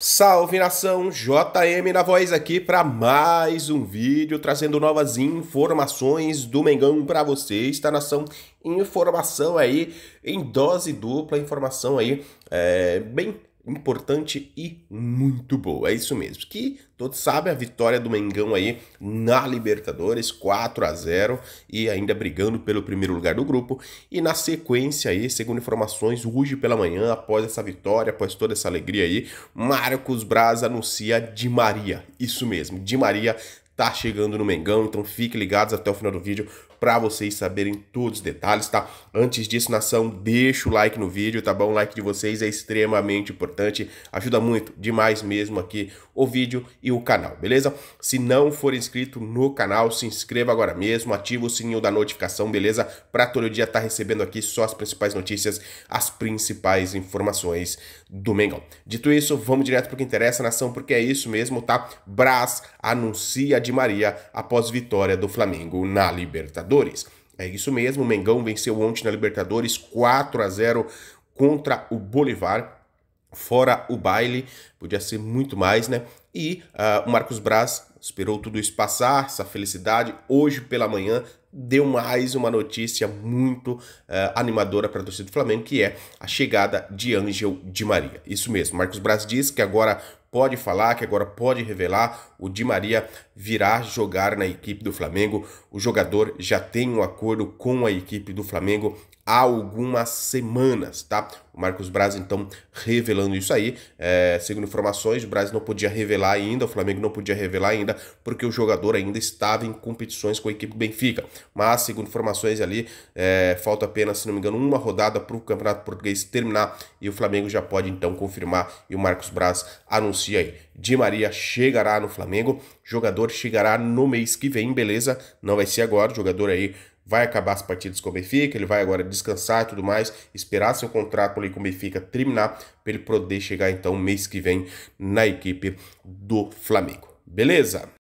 Salve nação, JM na voz aqui para mais um vídeo trazendo novas informações do Mengão para vocês, tá nação? Informação aí em dose dupla, informação aí é, bem importante e muito boa. É isso mesmo. Que todos sabem a vitória do Mengão aí na Libertadores, 4 a 0 e ainda brigando pelo primeiro lugar do grupo. E na sequência aí, segundo informações, hoje pela manhã, após essa vitória, após toda essa alegria aí, Marcos Braz anuncia Di Maria. Isso mesmo, Di Maria tá chegando no Mengão, então fiquem ligados até o final do vídeo para vocês saberem todos os detalhes, tá? Antes disso, nação, deixa o like no vídeo, tá bom? O like de vocês é extremamente importante, ajuda muito, demais mesmo aqui o vídeo e o canal, beleza? Se não for inscrito no canal, se inscreva agora mesmo, ativa o sininho da notificação, beleza? Para todo dia estar tá recebendo aqui só as principais notícias, as principais informações do Mengão. Dito isso, vamos direto pro que interessa, nação, porque é isso mesmo, tá? Brás anuncia de Maria após vitória do Flamengo na Libertadores. É isso mesmo, o Mengão venceu ontem na Libertadores 4 a 0 contra o Bolivar. Fora o baile, podia ser muito mais, né? E uh, o Marcos Braz esperou tudo isso passar, essa felicidade. Hoje pela manhã deu mais uma notícia muito uh, animadora para a torcida do Flamengo, que é a chegada de Ângel de Maria. Isso mesmo, Marcos Braz diz que agora pode falar, que agora pode revelar. O Di Maria virá jogar na equipe do Flamengo. O jogador já tem um acordo com a equipe do Flamengo há algumas semanas, tá? O Marcos Braz, então, revelando isso aí. É, segundo informações, o Braz não podia revelar ainda, o Flamengo não podia revelar ainda, porque o jogador ainda estava em competições com a equipe Benfica. Mas, segundo informações ali, é, falta apenas, se não me engano, uma rodada para o Campeonato Português terminar e o Flamengo já pode, então, confirmar. E o Marcos Braz anuncia aí. Di Maria chegará no Flamengo jogador chegará no mês que vem, beleza? Não vai ser agora, o jogador aí vai acabar as partidas com o Benfica, ele vai agora descansar e tudo mais, esperar seu contrato ali com o Benfica terminar, para ele poder chegar então mês que vem na equipe do Flamengo. Beleza?